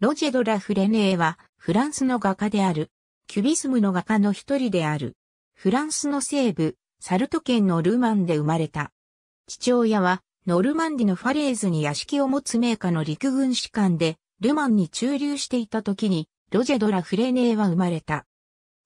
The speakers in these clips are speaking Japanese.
ロジェドラ・フレネーは、フランスの画家である。キュビスムの画家の一人である。フランスの西部、サルト県のルマンで生まれた。父親は、ノルマンディのファレーズに屋敷を持つ名家の陸軍士官で、ルマンに駐留していた時に、ロジェドラ・フレネーは生まれた。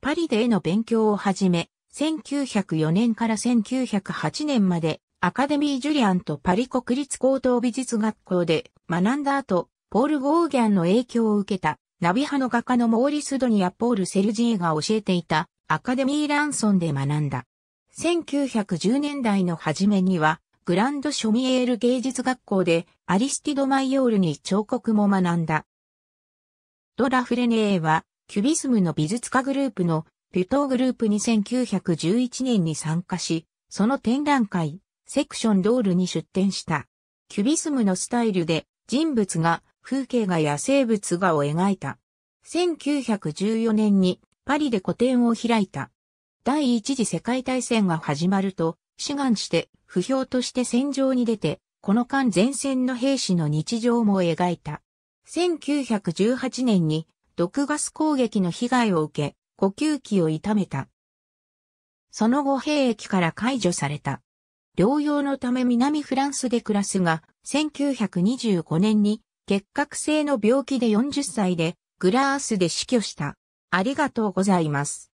パリで絵の勉強を始め、1904年から1908年まで、アカデミー・ジュリアンとパリ国立高等美術学校で学んだ後、ポール・ゴーギャンの影響を受けた、ナビ派の画家のモーリス・ドニア・ポール・セルジエが教えていた、アカデミー・ランソンで学んだ。1910年代の初めには、グランド・ショミエール芸術学校で、アリスティド・マイオールに彫刻も学んだ。ドラ・フレネーは、キュビスムの美術家グループの、ピュトーグループに1911年に参加し、その展覧会、セクションドールに出展した。キュビスムのスタイルで、人物が風景画や生物画を描いた。1914年にパリで個展を開いた。第一次世界大戦が始まると、志願して不評として戦場に出て、この間前線の兵士の日常も描いた。1918年に毒ガス攻撃の被害を受け、呼吸器を痛めた。その後兵役から解除された。療養のため南フランスで暮らすが、1925年に結核性の病気で40歳でグラースで死去した。ありがとうございます。